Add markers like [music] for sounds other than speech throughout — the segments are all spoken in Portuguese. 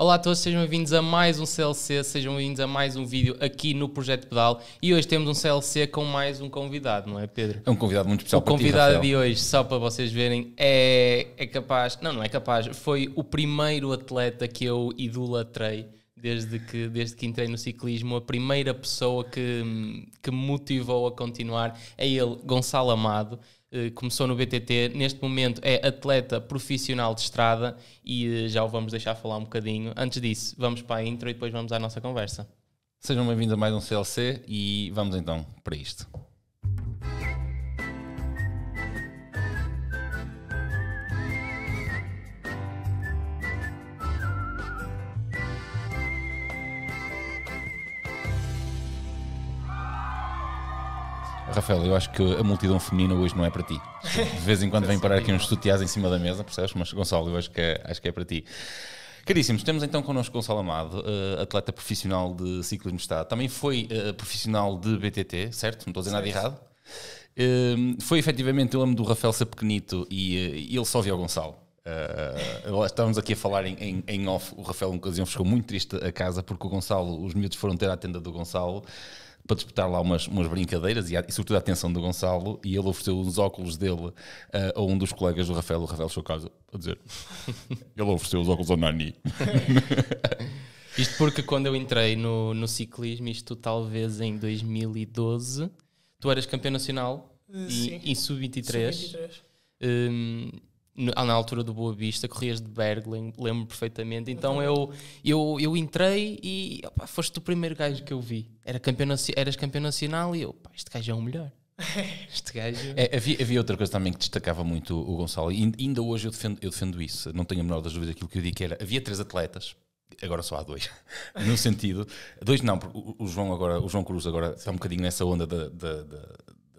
Olá a todos, sejam bem-vindos a mais um CLC, sejam bem-vindos a mais um vídeo aqui no Projeto Pedal e hoje temos um CLC com mais um convidado, não é Pedro? É um convidado muito especial. O convidado ti, de hoje, só para vocês verem, é, é capaz, não, não é capaz, foi o primeiro atleta que eu idolatrei desde que, desde que entrei no ciclismo, a primeira pessoa que, que me motivou a continuar é ele, Gonçalo Amado. Eh, começou no BTT, neste momento é atleta profissional de estrada e eh, já o vamos deixar falar um bocadinho. Antes disso, vamos para a intro e depois vamos à nossa conversa. Sejam bem-vindos a mais um CLC e vamos então para isto. Rafael, eu acho que a multidão feminina hoje não é para ti. De vez em quando [laughs] vem parar aqui uns tutiás em cima da mesa, percebes? Mas Gonçalo, eu acho que é, acho que é para ti. Caríssimos, temos então connosco Gonçalo Amado, uh, atleta profissional de ciclismo de estado. Também foi uh, profissional de BTT, certo? Não estou a dizer nada errado. Uh, foi efetivamente, o amo do Rafael Sapequenito e eh, ele só viu o Gonçalo. Uh, estávamos aqui a falar em, em, em off. O Rafael, uma ocasião, ficou muito triste a casa porque o Gonçalo, os miúdos foram ter à tenda do Gonçalo para disputar lá umas, umas brincadeiras e, e, sobretudo a atenção do Gonçalo e ele ofereceu uns óculos dele uh, a um dos colegas do Rafael, o Rafael Chocasa, a dizer, [laughs] ele ofereceu os óculos ao Nani. [laughs] isto porque quando eu entrei no, no ciclismo, isto talvez em 2012, tu eras campeão nacional uh, e, em sub-23. Sub-23. Um, ah, na altura do Boa Vista, corrias de Bergling, lembro perfeitamente. Então uhum. eu, eu, eu entrei e opa, foste o primeiro gajo que eu vi. Era campeão, eras campeão nacional e eu, pá, este gajo é o melhor. [laughs] Este gajo. É, é, havia, havia, outra coisa também que destacava muito o Gonçalo, e ainda hoje eu defendo, eu defendo isso, não tenho a menor das dúvidas aquilo que eu digo que era. Havia três atletas, agora só há dois, [laughs] no sentido. Dois não, porque o João, agora, o João Cruz agora está um bocadinho nessa onda da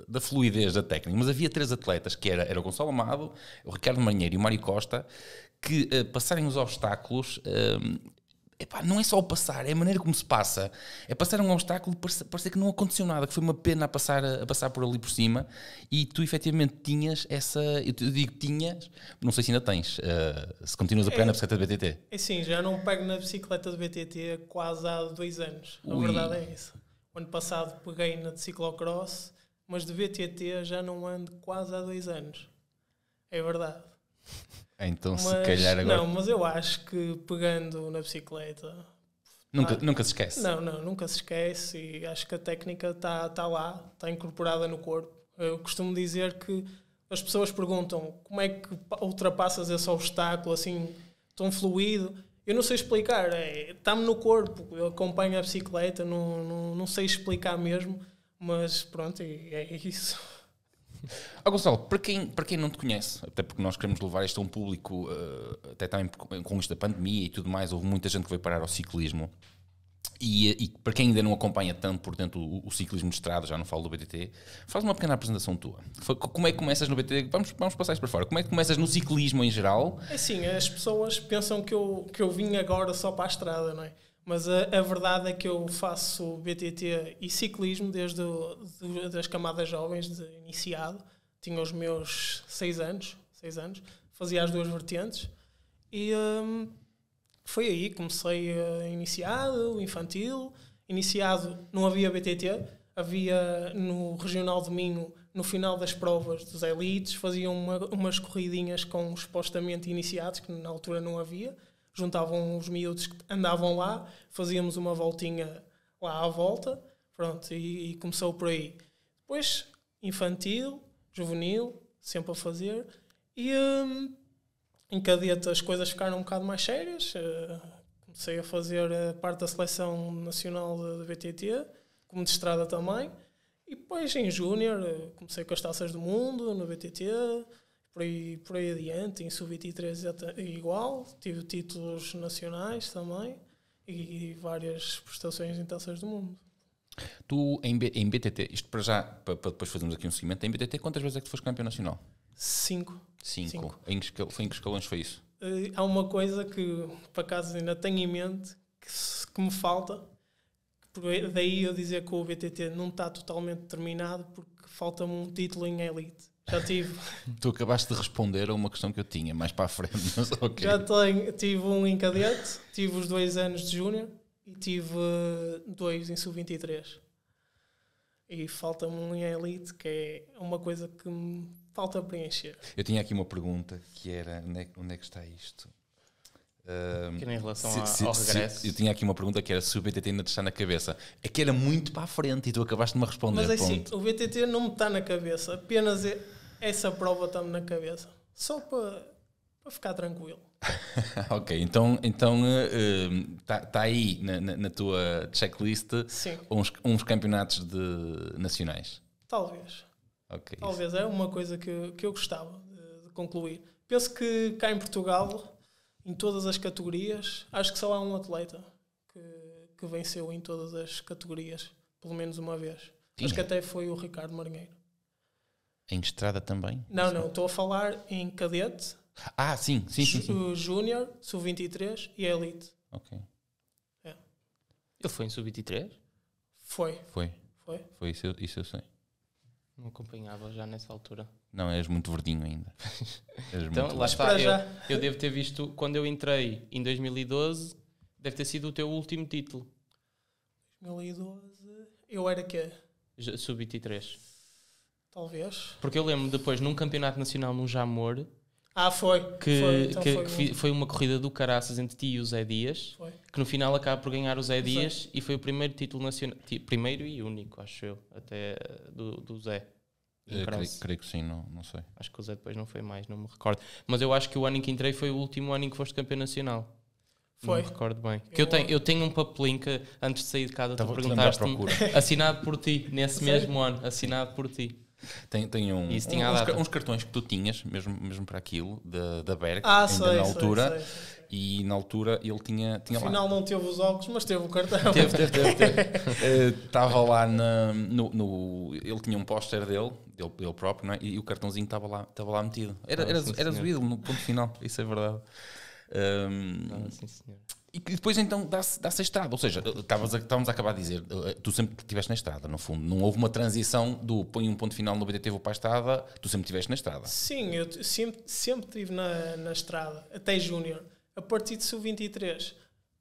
da fluidez da técnica, mas havia três atletas, que era, era o Gonçalo Amado, o Ricardo Marinheiro e o Mário Costa, que uh, passarem os obstáculos eh, Epá, não é só o passar, é a maneira como se passa. É passar um obstáculo, parecer que não aconteceu nada, que foi uma pena a passar, a passar por ali por cima. E tu efetivamente tinhas essa. Eu digo tinhas, não sei se ainda tens. Uh, se continuas a pegar é, na bicicleta do BTT. É sim, já não pego na bicicleta do BTT quase há dois anos. A verdade é isso. O ano passado peguei na de ciclocross mas de VTT já não ando quase há dois anos. É verdade. Ah, então, mas, se calhar agora. Não, mas eu acho que pegando na bicicleta. Nunca, nunca se esquece. Não, não, nunca se esquece e acho que a técnica está tá lá, está incorporada no corpo. Eu costumo dizer que as pessoas perguntam como é que ultrapassas esse obstáculo assim tão fluido. Eu não sei explicar, está-me é, no corpo, eu acompanho a bicicleta, não, não, não sei explicar mesmo mas pronto, é, é isso. Ah, [laughs] Gonçalo, para quem, para quem não te conhece, até porque nós queremos levar isto a um público, uh, até também com isto da pandemia e tudo mais, houve muita gente que veio parar ao ciclismo. E, eh, e para quem ainda não acompanha tanto por dentro o, o, ciclismo de estrada, já não falo do BTT, faz uma pequena apresentação tua. Como é que começas no BTT? Vamos, vamos passar isto para fora. Como é que começas no ciclismo em geral? É assim, as pessoas pensam que eu, que eu vim agora só para a estrada, não é? Mas a, a, verdade é que eu faço BTT e ciclismo desde do, das camadas jovens de iniciado. Tinha os meus seis anos, seis anos. Fazia as duas vertentes e hum, foi aí que comecei uh, iniciado, infantil. Iniciado não havia BTT, havia no Regional de Minho, no final das provas dos elites, faziam uma, umas corridinhas com supostamente iniciados, que na altura não havia juntavam os miúdos que andavam lá, fazíamos uma voltinha lá à volta, pronto, e, e começou por aí. Depois, infantil, juvenil, sempre a fazer, e hum, em cadete as coisas ficaram um bocado mais sérias. Uh, comecei a fazer a parte da seleção nacional da BTT, como de estrada também, e depois em júnior eh, comecei com as taças do mundo no BTT por aí, por aí adiante, em sub-23 é igual, tive títulos nacionais também e, e várias prestações em taças do mundo. Tu em, B, em BTT, isto para já, para, para, depois fazermos aqui um seguimento, em BTT quantas vezes é que tu foste campeão nacional? Cinco. Cinco. Cinco. Em, que, em que escalões foi isso? Eh, há uma coisa que, para acaso, ainda tenho em mente, que, que me falta, daí eu dizer que o BTT não está totalmente terminado, porque falta-me um título em Elite já tive. Tu acabaste de responder a uma questão que eu tinha mais para a frente, mas [laughs] ok. Já tenho, tive um em cadete, tive os dois anos de júnior e tive eh, dois em sub-23. E falta-me um em elite, que é uma coisa que me falta preencher. Eu tinha aqui uma pergunta que era onde é, onde é que está isto? Um, que em relação se, a, se, ao regresso. Se, eu tinha aqui uma pergunta que era se o BTT ainda te está na cabeça. É que era muito para a frente e tu acabaste de me responder. Mas é assim, o BTT não me está na cabeça, apenas é essa prova está-me na cabeça. Só para, para ficar tranquilo. [laughs] ok, então está então, uh, tá, aí na, na, na, tua checklist Uns, uns campeonatos de nacionais? Talvez. Okay, Talvez, isso. é uma coisa que, que eu gostava de concluir. Penso que cá em Portugal, em todas as categorias, acho que só há um atleta que, que venceu em todas as categorias, pelo menos uma vez. Acho que até foi o Ricardo Marinheiro. Em estrada também? Não, não, estou a falar em cadete. Ah, sim, sim, sim. sim. Júnior, sub-23 e elite. Ok. É. Ele foi em sub-23? Foi. Foi. Foi? Foi, isso eu, isso eu sei. Não acompanhava já nessa altura. Não, és muito verdinho ainda. [laughs] então, muito lá está. Eu, eu devo ter visto, quando eu entrei em 2012, deve ter sido o teu último título. 2012. Eu era quê? Sub-23. Talvez. Porque eu lembro depois, num campeonato nacional no Jamor. Ah, foi. Que, foi, então que, foi, que foi, uma corrida do caraças entre ti e o Zé Dias. Foi. Que no final acaba por ganhar o Zé Dias e foi o primeiro título nacional. Primeiro e único, acho eu, até eh, do, do Zé. Eh, creio, creio, que sim, não, não sei. Acho que o Zé depois não foi mais, não me recordo. Mas eu acho que o ano em que entrei foi o último ano em que foste campeão nacional. Foi. Não me recordo bem. Eu... Que eu, tenho, eu tenho um papelinho que antes de sair de casa Estava tu perguntaste-me [laughs] assinado por ti, nesse mesmo ano, assinado por ti. Tem, tem um, um uns, uns, cartões que tu tinhas, mesmo, mesmo para aquilo, da, da Berg, ah, ainda sei, na altura. Sei, sei, e na altura ele tinha, tinha Afinal, lá. Afinal não teve os óculos, mas teve o cartão. Teve, teve, teve. Estava [laughs] eh, uh, lá na, no, no, Ele tinha um póster dele, dele, dele próprio, é? e, e, o cartãozinho estava lá, tava lá metido. Era, ah, era, era, era o ídolo no ponto final, isso é verdade. Um, ah, sim, senhor. E depois então dá-se dá a estrada. Ou seja, estávamos a, estávamos a acabar de dizer, eh, tu sempre estiveste na estrada, no fundo. Não houve uma transição do põe um ponto final no BTT, vou para a estrada, tu sempre estiveste na estrada. Sim, eu sempre, sempre estive na, na estrada, até júnior. A partir de sub-23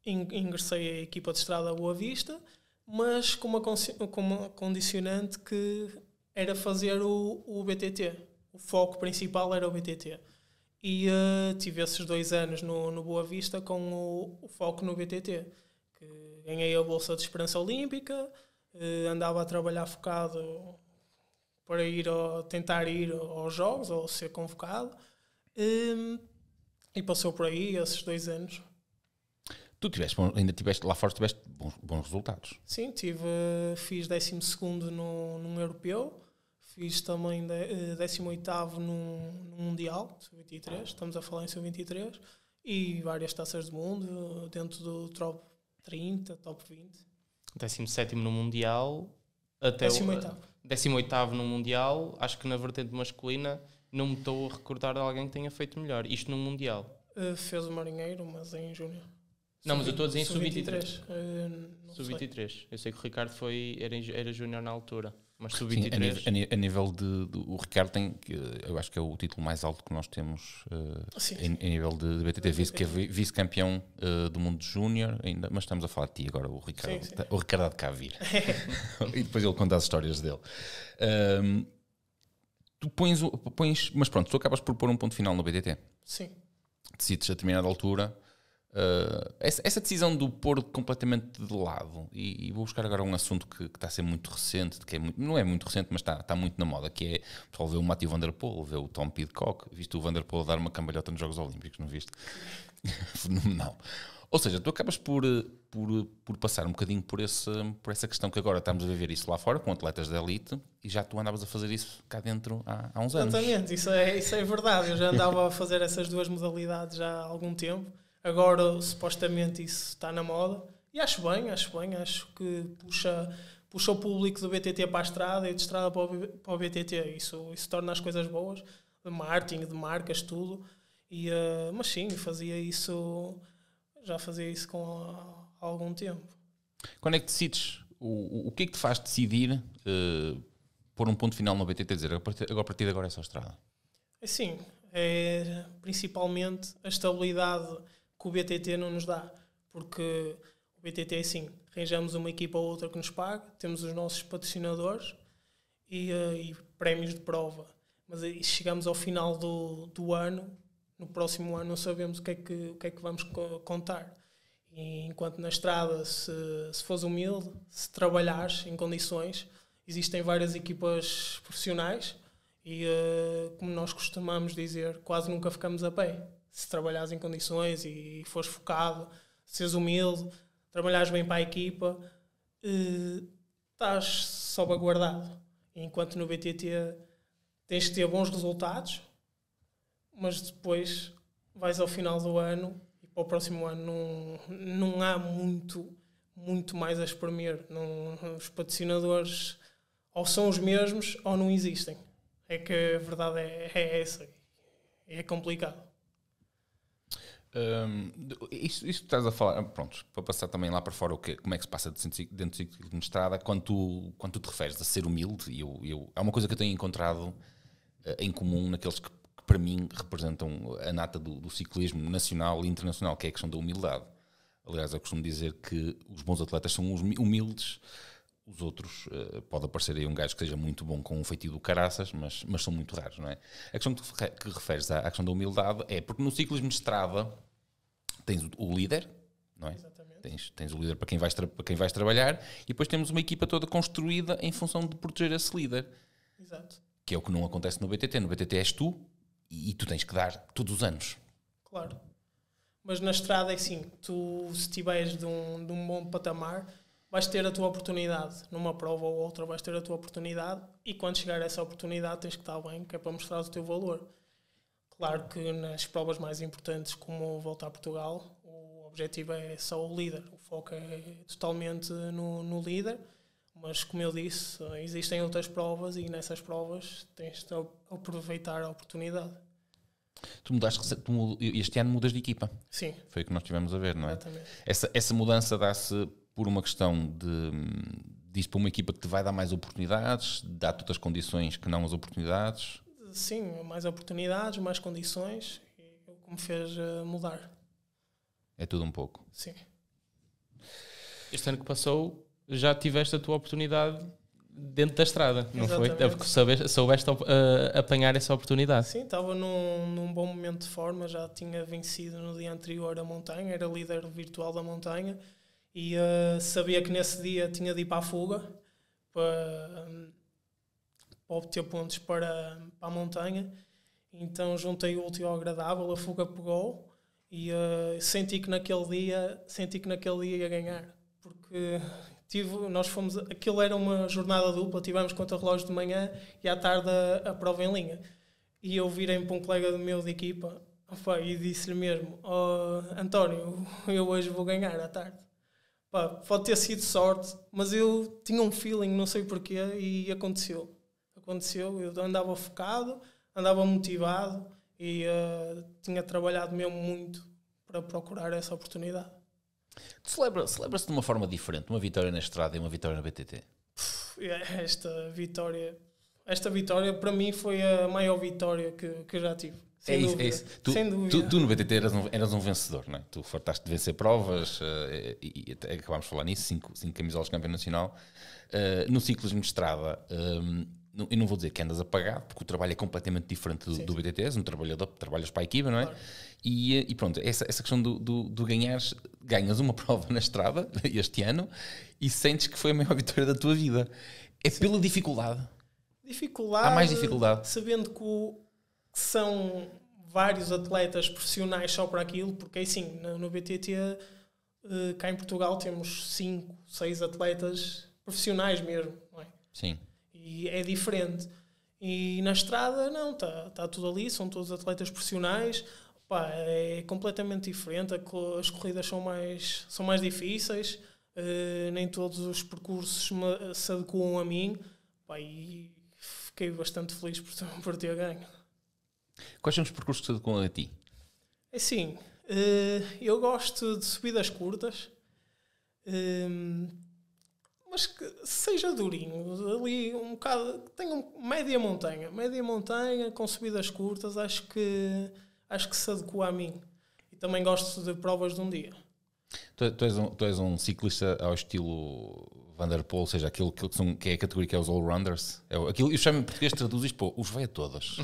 ingressei a equipa de estrada Boa Vista, mas com uma, com uma condicionante que era fazer o, o BTT. O foco principal era o BTT. E uh, tive esses dois anos no, no Boa Vista com o, o foco no BTT. Que ganhei a Bolsa de Esperança Olímpica, uh, andava a trabalhar focado para ir ao, tentar ir aos Jogos ou ser convocado. Um, eh, e passou por aí esses dois anos. Tu tiveste, ainda tiveste lá fora tiveste bons, bons resultados. Sim, tive, fiz 12 no, no europeu fiz também 18 no, no Mundial, Sub-23, estamos a falar em Sub-23, e várias taças do mundo, dentro do top 30, top 20. 17 no Mundial, até 18. o 18 eh, no Mundial, acho que na vertente masculina não me estou a recordar de alguém que tenha feito melhor. Isto no Mundial. Uh, fez o Marinheiro, mas em Júnior. Não, mas eu estou a dizer em sub-23. Sub-23. Eh, eu sei que o Ricardo foi, era, era júnior na altura. Mas sub-23. Sim, a, nível, a nível de, de, O Ricardo tem. Eu acho que é o título mais alto que nós temos uh, em, nível de, de BTT. Vice, que é vice-campeão uh, do mundo júnior, ainda. Mas estamos a falar de ti agora, o Ricardo. Sim, sim. Tá, o Ricardo há de cá vir. [laughs] e depois ele conta as histórias dele. Um, ehm, tu pões, pões. Mas pronto, tu acabas por pôr um ponto final no BTT. Sim. Decides a determinada altura eh, essa, essa, decisão do pôr completamente de lado, e, e vou buscar agora um assunto que, que, está a ser muito recente, que é muito, não é muito recente, mas está, está muito na moda, que é o pessoal vê o Matthew Vanderpool, vê o Tom Pidcock, visto o Vanderpool dar uma cambalhota nos Jogos Olímpicos, não viste? Fenomenal. [laughs] Ou seja, tu acabas por, por, por passar um bocadinho por, esse, por essa questão que agora estamos a viver isso lá fora, com atletas da elite, e já tu andavas a fazer isso cá dentro há, há uns anos. Exatamente, isso é, isso é verdade. Eu já andava a fazer essas duas modalidades já há algum tempo. Agora, supostamente, isso está na moda. E acho bem, acho bem, acho que puxa, puxa o público do BTT para a estrada e de estrada para o, para o BTT. Isso, isso torna as coisas boas, de marketing, de marcas, tudo. E, uh, mas sim, fazia isso, já fazia isso com há algum tempo. Quando é que decides? O, o que é que te faz decidir uh, pôr um ponto final no BTT? Dizer, agora partir, a partir de agora é só estrada? É sim, é principalmente a estabilidade que o BTT não nos dá. Porque o BTT é assim, arranjamos uma equipa ou outra que nos pague, temos os nossos patrocinadores e, eh, e prémios de prova. Mas chegamos ao final do, do ano, no próximo ano não sabemos o que é que, o que, é que vamos contar. E enquanto na estrada, se, se fores humilde, se trabalhares em condições, existem várias equipas profissionais e, eh, como nós costumamos dizer, quase nunca ficamos a pé se trabalhares em condições e fores focado, seres humilde, trabalhares bem para a equipa, eh, estás salvaguardado. Enquanto no BTT tens de ter bons resultados, mas depois vais ao final do ano e para o próximo ano não, não há muito, muito mais a exprimir. Não, os patrocinadores ou são os mesmos ou não existem. É que a verdade é, é essa. É complicado. Um, isso, isso que estás a falar, pronto, para passar também lá para fora o que, como é que se passa dentro do ciclo de estrada, quando tu, quando tu te referes a ser humilde, eu, eu, é uma coisa que eu tenho encontrado uh, em comum naqueles que, que, para mim representam a nata do, do, ciclismo nacional e internacional, que é a questão da humildade. Aliás, eu costumo dizer que os bons atletas são os humildes os outros, uh, pode aparecer aí um gajo que seja muito bom com um feitio do caraças, mas, mas são muito raros, não é? A questão que, que referes à, à, questão da humildade é porque no ciclismo de estrada tens o, o líder, não é? Exatamente. Tens, tens o líder para quem, vais para quem vais trabalhar e depois temos uma equipa toda construída em função de proteger esse líder. Exato. Que é o que não acontece no BTT. No BTT és tu e, e tu tens que dar todos os anos. Claro. Mas na estrada é assim, tu se estiveres de um, de um bom patamar vais ter a tua oportunidade. Numa prova ou outra vais ter a tua oportunidade e quando chegar a essa oportunidade tens que estar bem, que é para mostrar o teu valor. Claro que nas provas mais importantes, como voltar a Portugal, o objetivo é só o líder. O foco é totalmente no, no líder, mas como eu disse, existem outras provas e nessas provas tens de aproveitar a oportunidade. Tu mudaste, tu, este ano mudas de equipa. Sim. Foi o que nós tivemos a ver, não é? Exatamente. Essa, essa mudança dá-se por uma questão de diz para uma equipa que te vai dar mais oportunidades, dá-te outras condições que não as oportunidades? Sim, mais oportunidades, mais condições, é o que me fez eh, mudar. É tudo um pouco? Sim. Este ano que passou, já tiveste a tua oportunidade dentro da estrada, não Exatamente. foi? Porque soubeste, soubeste uh, apanhar essa oportunidade. Sim, estava num, num, bom momento de forma, já tinha vencido no dia anterior a montanha, era líder virtual da montanha e uh, sabia que nesse dia tinha de ir para a fuga para, para obter pontos para, para, a montanha. Então juntei o último ao agradável, a fuga pegou e uh, senti que naquele dia senti que naquele dia ia ganhar porque tive, nós fomos, aquilo era uma jornada dupla, tivemos contra relógio de manhã e à tarde a, a prova em linha. E eu virei para um colega do meu de equipa opa, e disse-lhe mesmo: oh, António, eu hoje vou ganhar à tarde. Pá, pode ter sido sorte, mas eu tinha um feeling, não sei porquê, e aconteceu. Aconteceu, eu andava focado, andava motivado e uh, tinha trabalhado mesmo muito para procurar essa oportunidade. Celebra-se celebra de uma forma diferente, uma vitória na estrada e uma vitória na BTT? É, esta vitória, esta vitória para mim foi a maior vitória que, que eu já tive. Sem é, dúvida. isso, é isso. Tu, tu, tu, no BTT eras um, eras um vencedor, não é? Tu fartaste de vencer provas uh, e, e, acabámos de falar nisso, cinco, cinco camisolas de campeão nacional. Uh, no ciclos de estrada, um, ehm, não, eu não vou dizer que andas apagado, porque o trabalho é completamente diferente do, sim, do BTTS, um trabalhador, trabalhas para a equipa, não é? Claro. E, eh, e, pronto, essa, essa questão do, do, do ganhares, ganhas uma [laughs] prova na estrada este ano e sentes que foi a maior [laughs] vitória da tua vida. É sim. pela dificuldade. Dificuldade. Há mais dificuldade. Sabendo que o são vários atletas profissionais só para aquilo, porque assim, no BTT, eh, cá em Portugal temos 5, 6 atletas profissionais mesmo, não é? Sim. E é diferente. E na estrada, não, está tá tudo ali, são todos atletas profissionais, Pá, é completamente diferente, as corridas são mais, são mais difíceis, uh, nem todos os percursos me, se adequam a mim, Pá, e fiquei bastante feliz por, [laughs] por ter ganho. Quais são os percursos que se adequam a ti? Assim, eu gosto de subidas curtas, eh, mas que seja durinho, ali um bocado, que tenha média montanha, média montanha com subidas curtas, acho que, acho que se adequa a mim. E também gosto de provas de um dia. Tu, tu, és um, tu, és um, ciclista ao estilo Vanderpool, ou seja, aquilo, que, são, que, é a categoria que é os all-rounders. É, aquilo, eu chamo em português, traduz isto, pô, os vai a todas.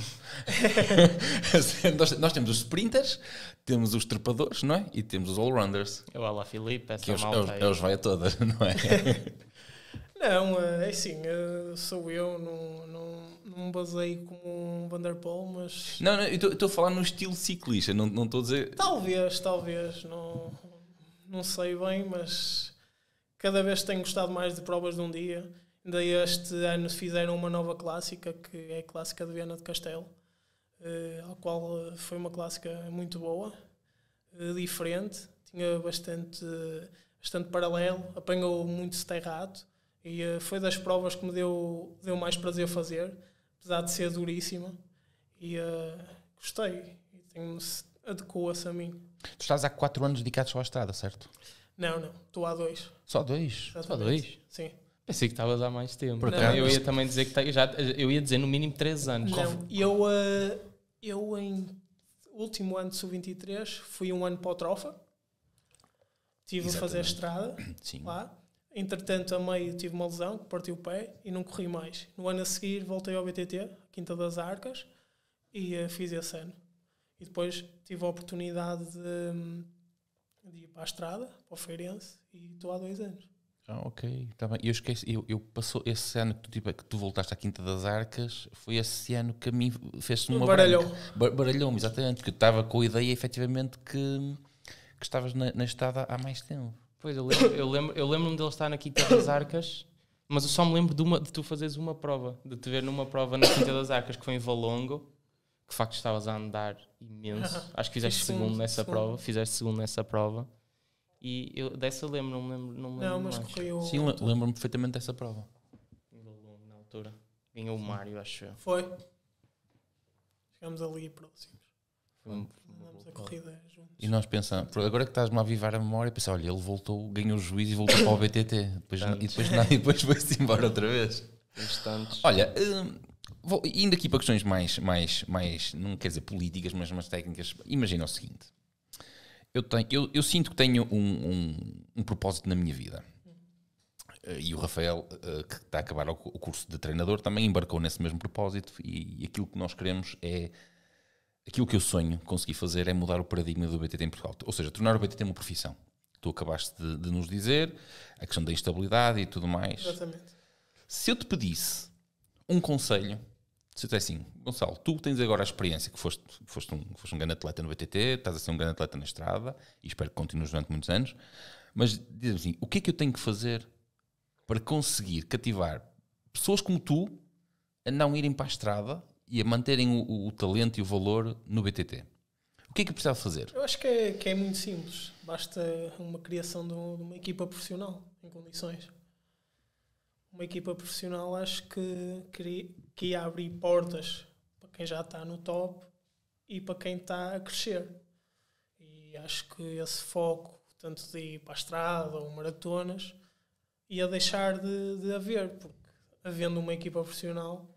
[laughs] nós, nós, temos os sprinters, temos os trepadores, não é? E temos os all-rounders. É o Alá, Felipe. essa que é os, malta. É é os vai a todas, não é? [laughs] não, é assim, eh, sou eu, não, não, não me baseio como um Vanderpool, mas... Não, não eu estou a falar no estilo ciclista, não estou a dizer... Talvez, talvez, não não sei bem, mas cada vez tenho gostado mais de provas de um dia. Ainda este ano fizeram uma nova clássica, que é a clássica de Viana de Castelo, uh, ao qual eh, foi uma clássica muito boa, uh, diferente, tinha bastante, bastante paralelo, apanhou muito soterrado e uh, foi das provas que me deu, deu mais prazer fazer, apesar de ser duríssima. E gostei, e adequa-se a mim. Tu estás há 4 anos dedicado só à estrada, certo? Não, não. Estou há dois. Só dois? Só dois? Sim. Pensei que estavas há mais tempo. Não, não, eu ia também dizer que já, eu ia dizer no mínimo 3 anos. Não, eu, uh, eu em último ano de sub-23 fui um ano para o Trofa. Estive a fazer a estrada [clears throat] Sim. lá. Entretanto, a meio tive uma lesão que partiu o pé e não corri mais. No ano a seguir voltei ao BTT, Quinta das Arcas, e uh, fiz esse ano. E depois tive a oportunidade de, de ir para a estrada, para o Feirense, e estou há dois anos. Ah, ok. está bem. Eu esqueci, eu, eu passou esse ano que tu, tipo, é que tu voltaste à Quinta das Arcas, foi esse ano que a mim fez-se uma baralhou. Baralhou-me, exatamente, porque eu estava com a ideia efetivamente que, que estavas na, na estrada há mais tempo. Pois, eu lembro-me eu lembro, eu lembro dele estar na Quinta das Arcas, mas eu só me lembro de, uma, de tu fazeres uma prova, de te ver numa prova na Quinta das Arcas, que foi em Valongo, que facto estavas a andar imenso. [laughs] Acho que fizeste segundo, segundo nessa segundo. prova, fizeste segundo nessa prova. E eu dessa lembro, não lembro, não lembro. Não, mas mais. correu. Sim, lembro-me perfeitamente dessa prova. Na altura. Ganhou o Mário, acho eu. Foi. Chegámos ali próximos. Andámos a corrida juntos. E nós pensamos, agora que estás-me a avivar a memória, pensa olha, ele voltou, ganhou o juiz e voltou para o BTT. Depois, e depois, [laughs] depois foi-se embora outra vez. Instantes. Olha, hum, Vou, indo aqui para questões mais, mais, mais, não quer dizer políticas, mas mais técnicas. Imagina o seguinte: eu, tenho, eu, eu sinto que tenho um, um, um, propósito na minha vida. Eh, e o Rafael, eh, que está a acabar o curso de treinador, também embarcou nesse mesmo propósito. E aquilo que nós queremos é. Aquilo que eu sonho conseguir fazer é mudar o paradigma do BTT em Portugal. Ou seja, tornar o BTT uma profissão. Tu acabaste de, de nos dizer a questão da instabilidade e tudo mais. Exatamente. Se eu te pedisse um conselho. Se tu assim, Gonçalo, tu tens agora a experiência que foste, foste, um, foste um grande atleta no BTT, estás a ser um grande atleta na estrada e espero que continues durante muitos anos. Mas diz-me assim, o que é que eu tenho que fazer para conseguir cativar pessoas como tu a não irem para a estrada e a manterem o, o, talento e o valor no BTT? O que é que eu precisava fazer? Eu acho que é, que é muito simples. Basta uma criação de, de uma equipa profissional em condições uma equipa profissional acho que, que, que ia abrir portas para quem já está no top e para quem está a crescer. E acho que esse foco, tanto de ir para a estrada ou maratonas, ia deixar de, de haver, porque havendo uma equipa profissional,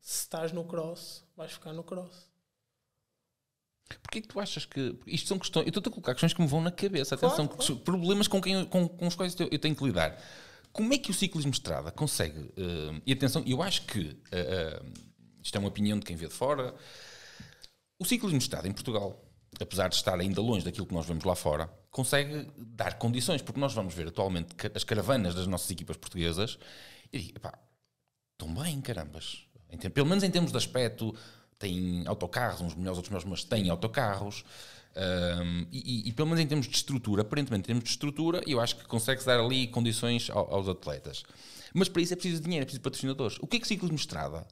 se estás no cross, vais ficar no cross. Porquê que tu achas que. Isto são questões. Eu estou a colocar questões que me vão na cabeça. Atenção, claro. problemas com, quem, com, com os quais eu tenho que lidar. Como é que o ciclismo de estrada consegue? Uh, e atenção, eu acho que uh, uh, isto é uma opinião de quem vê de fora. O ciclismo de estrada em Portugal, apesar de estar ainda longe daquilo que nós vemos lá fora, consegue dar condições, porque nós vamos ver atualmente as caravanas das nossas equipas portuguesas e estão bem, carambas. Pelo menos em termos de aspecto, têm autocarros, uns melhores, outros melhores, mas têm autocarros. Um, e, e, pelo menos em termos de estrutura, aparentemente em termos de estrutura, eu acho que consegue dar ali condições ao, aos atletas. Mas para isso é preciso dinheiro, é preciso patrocinadores. O que é que o ciclismo estrada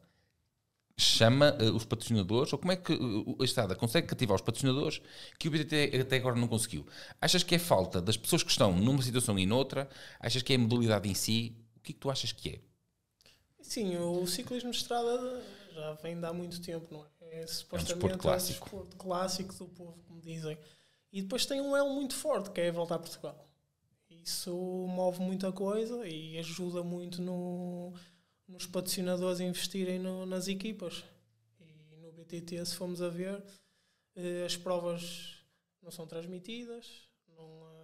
chama uh, os patrocinadores? Ou como é que uh, a estrada consegue cativar os patrocinadores que o BTT até agora não conseguiu? Achas que é falta das pessoas que estão numa situação e noutra? Achas que é a modalidade em si? O que é que tu achas que é? Sim, o ciclismo de estrada já vem de há muito tempo, não é? É, é supostamente é um desporto clássico. É um desporto clássico do povo, como dizem. E depois tem um elo muito forte, que é a a Portugal. Isso move muita coisa e ajuda muito no, nos patrocinadores a investirem no, nas equipas. E no BTT, se formos a ver, eh, as provas não são transmitidas, não há